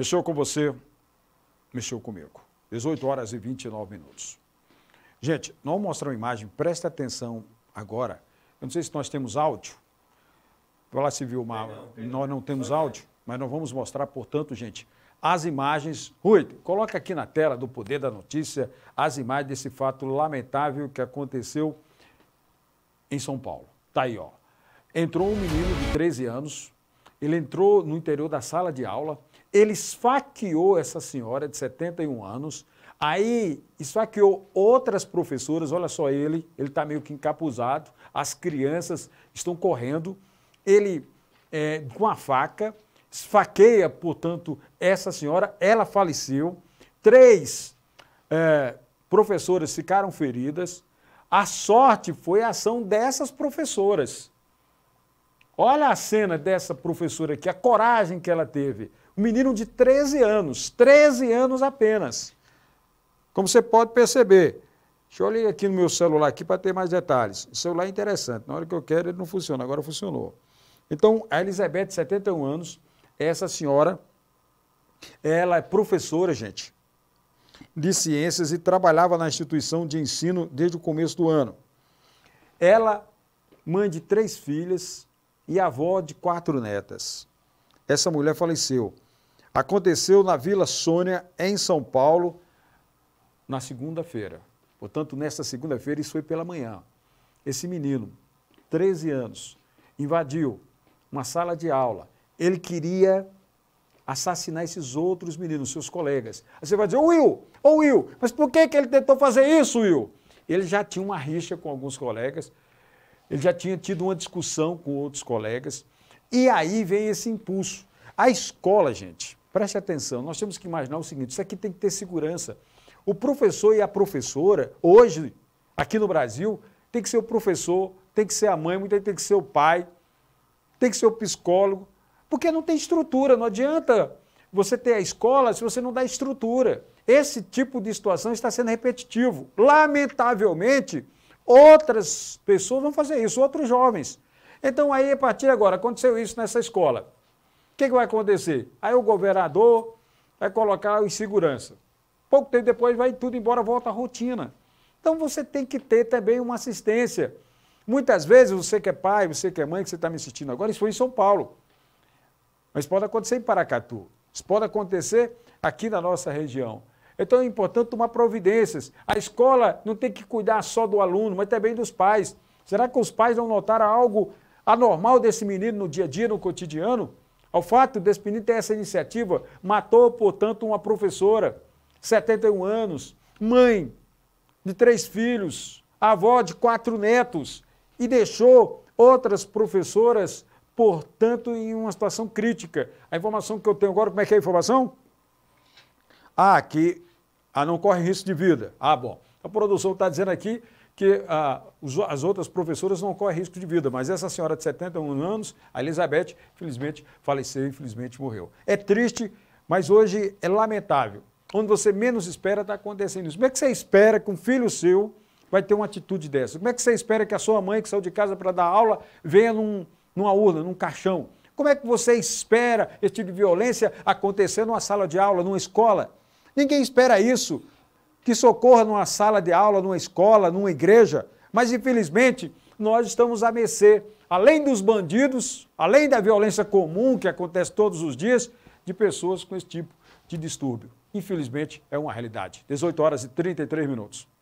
Mexeu com você, mexeu comigo. 18 horas e 29 minutos. Gente, não vou mostrar uma imagem, preste atenção agora. Eu não sei se nós temos áudio. Vai lá se viu uma. Não, não, nós não temos áudio, mas nós vamos mostrar, portanto, gente, as imagens. Rui, coloca aqui na tela do Poder da Notícia as imagens desse fato lamentável que aconteceu em São Paulo. Tá aí, ó. Entrou um menino de 13 anos, ele entrou no interior da sala de aula ele esfaqueou essa senhora de 71 anos, aí esfaqueou outras professoras, olha só ele, ele está meio que encapuzado, as crianças estão correndo, ele é, com a faca, esfaqueia, portanto, essa senhora, ela faleceu, três é, professoras ficaram feridas, a sorte foi a ação dessas professoras. Olha a cena dessa professora aqui, a coragem que ela teve. Um menino de 13 anos, 13 anos apenas. Como você pode perceber. Deixa eu olhar aqui no meu celular aqui para ter mais detalhes. O celular é interessante, na hora que eu quero ele não funciona, agora funcionou. Então, a Elizabeth, 71 anos, essa senhora, ela é professora, gente, de ciências e trabalhava na instituição de ensino desde o começo do ano. Ela, mãe de três filhas, e avó de quatro netas. Essa mulher faleceu. Aconteceu na Vila Sônia, em São Paulo, na segunda-feira. Portanto, nesta segunda-feira, isso foi pela manhã. Esse menino, 13 anos, invadiu uma sala de aula. Ele queria assassinar esses outros meninos, seus colegas. Aí você vai dizer, Will, ô oh, Will, mas por que, que ele tentou fazer isso, Will? Ele já tinha uma rixa com alguns colegas, ele já tinha tido uma discussão com outros colegas. E aí vem esse impulso. A escola, gente, preste atenção, nós temos que imaginar o seguinte: isso aqui tem que ter segurança. O professor e a professora, hoje, aqui no Brasil, tem que ser o professor, tem que ser a mãe, muitas vezes tem que ser o pai, tem que ser o psicólogo, porque não tem estrutura, não adianta você ter a escola se você não dá estrutura. Esse tipo de situação está sendo repetitivo. Lamentavelmente, Outras pessoas vão fazer isso, outros jovens. Então aí, a partir de agora, aconteceu isso nessa escola. O que, que vai acontecer? Aí o governador vai colocar em segurança. Pouco tempo depois vai tudo embora, volta à rotina. Então você tem que ter também uma assistência. Muitas vezes, você que é pai, você que é mãe, que você está me assistindo agora, isso foi em São Paulo. Mas pode acontecer em Paracatu. Isso pode acontecer aqui na nossa região. Então é importante tomar providências. A escola não tem que cuidar só do aluno, mas também dos pais. Será que os pais vão notar algo anormal desse menino no dia a dia, no cotidiano? Ao fato desse menino ter essa iniciativa, matou, portanto, uma professora, 71 anos, mãe de três filhos, avó de quatro netos, e deixou outras professoras, portanto, em uma situação crítica. A informação que eu tenho agora, como é que é a informação? Ah, que ah, não corre risco de vida. Ah, bom. A produção está dizendo aqui que ah, as outras professoras não correm risco de vida, mas essa senhora de 71 anos, a Elizabeth, infelizmente faleceu, infelizmente morreu. É triste, mas hoje é lamentável. Onde você menos espera está acontecendo isso. Como é que você espera que um filho seu vai ter uma atitude dessa? Como é que você espera que a sua mãe, que saiu de casa para dar aula, venha num, numa urna, num caixão? Como é que você espera esse tipo de violência acontecer numa sala de aula, numa escola? Ninguém espera isso, que socorra numa sala de aula, numa escola, numa igreja, mas infelizmente nós estamos a mercê, além dos bandidos, além da violência comum que acontece todos os dias, de pessoas com esse tipo de distúrbio. Infelizmente é uma realidade. 18 horas e 33 minutos.